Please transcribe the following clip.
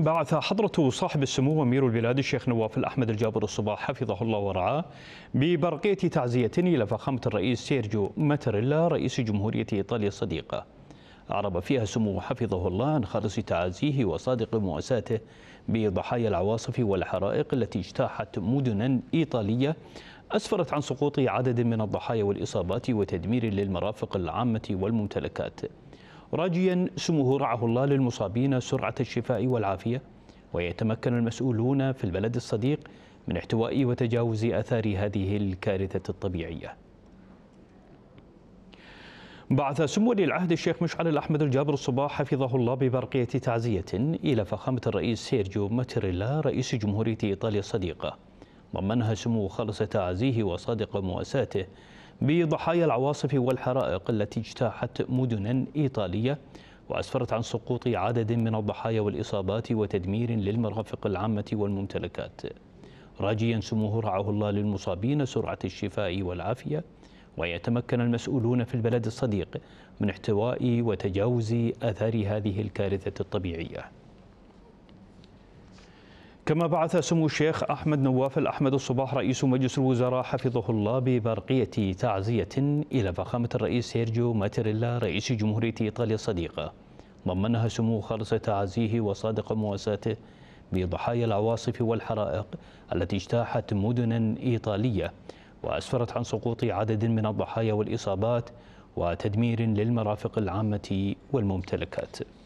بعث حضرة صاحب السمو أمير البلاد الشيخ نواف الأحمد الجابر الصباح حفظه الله ورعاه ببرقية تعزية إلى فخامة الرئيس سيرجيو ماتريلا رئيس جمهورية إيطاليا الصديقة أعرب فيها سمو حفظه الله عن خالص تعازيه وصادق مؤاساته بضحايا العواصف والحرائق التي اجتاحت مدنا إيطالية أسفرت عن سقوط عدد من الضحايا والإصابات وتدمير للمرافق العامة والممتلكات راجيا سمه رعه الله للمصابين سرعة الشفاء والعافية ويتمكن المسؤولون في البلد الصديق من احتواء وتجاوز آثار هذه الكارثة الطبيعية بعث سمو ولي العهد الشيخ مشعل الأحمد الجابر الصباح حفظه الله ببرقية تعزية إلى فخامة الرئيس سيرجيو ماتريلا رئيس جمهورية إيطاليا الصديقة ضمنها سمو خالص تعزيه وصادق مؤاساته بضحايا العواصف والحرائق التي اجتاحت مدنا إيطالية وأسفرت عن سقوط عدد من الضحايا والإصابات وتدمير للمرافق العامة والممتلكات راجيا سموه رعاه الله للمصابين سرعة الشفاء والعافية ويتمكن المسؤولون في البلد الصديق من احتواء وتجاوز آثار هذه الكارثة الطبيعية كما بعث سمو الشيخ أحمد نواف الأحمد الصباح رئيس مجلس الوزراء حفظه الله ببرقية تعزية إلى فخامة الرئيس سيرجيو ماتيريلا رئيس جمهورية إيطاليا الصديقة ضمنها سمو خالص تعزيه وصادق مواساته بضحايا العواصف والحرائق التي اجتاحت مدنا إيطالية وأسفرت عن سقوط عدد من الضحايا والإصابات وتدمير للمرافق العامة والممتلكات